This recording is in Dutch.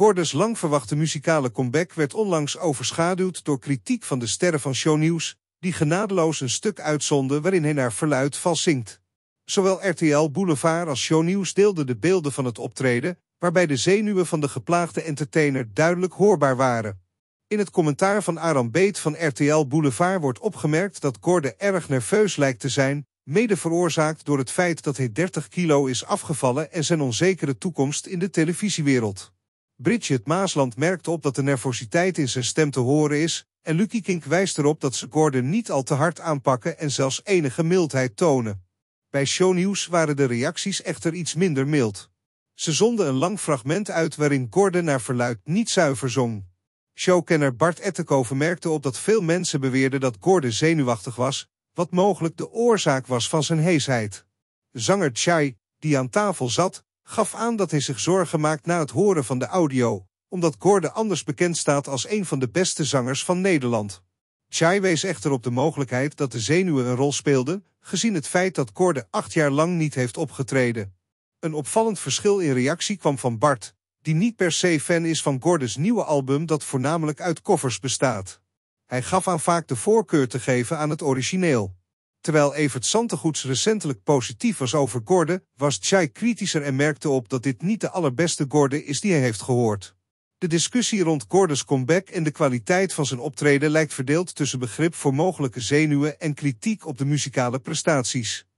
Gorde's lang verwachte muzikale comeback werd onlangs overschaduwd door kritiek van de sterren van shownieuws, die genadeloos een stuk uitzonden waarin hij naar verluid vals zingt. Zowel RTL Boulevard als shownieuws deelden de beelden van het optreden, waarbij de zenuwen van de geplaagde entertainer duidelijk hoorbaar waren. In het commentaar van Aram Beet van RTL Boulevard wordt opgemerkt dat Gorde erg nerveus lijkt te zijn, mede veroorzaakt door het feit dat hij 30 kilo is afgevallen en zijn onzekere toekomst in de televisiewereld. Bridget Maasland merkte op dat de nervositeit in zijn stem te horen is en Lucky Kink wijst erop dat ze Gordon niet al te hard aanpakken en zelfs enige mildheid tonen. Bij shownieuws waren de reacties echter iets minder mild. Ze zonden een lang fragment uit waarin Gordon naar verluid niet zuiver zong. Showkenner Bart Ettenkoven merkte op dat veel mensen beweerden dat Gordon zenuwachtig was, wat mogelijk de oorzaak was van zijn heesheid. Zanger Chai, die aan tafel zat, gaf aan dat hij zich zorgen maakt na het horen van de audio, omdat Gorde anders bekend staat als een van de beste zangers van Nederland. Chai wees echter op de mogelijkheid dat de zenuwen een rol speelden, gezien het feit dat Gorde acht jaar lang niet heeft opgetreden. Een opvallend verschil in reactie kwam van Bart, die niet per se fan is van Gordes nieuwe album dat voornamelijk uit koffers bestaat. Hij gaf aan vaak de voorkeur te geven aan het origineel. Terwijl Evert Santegoeds recentelijk positief was over Gorde, was Chai kritischer en merkte op dat dit niet de allerbeste Gorde is die hij heeft gehoord. De discussie rond Gordes comeback en de kwaliteit van zijn optreden lijkt verdeeld tussen begrip voor mogelijke zenuwen en kritiek op de muzikale prestaties.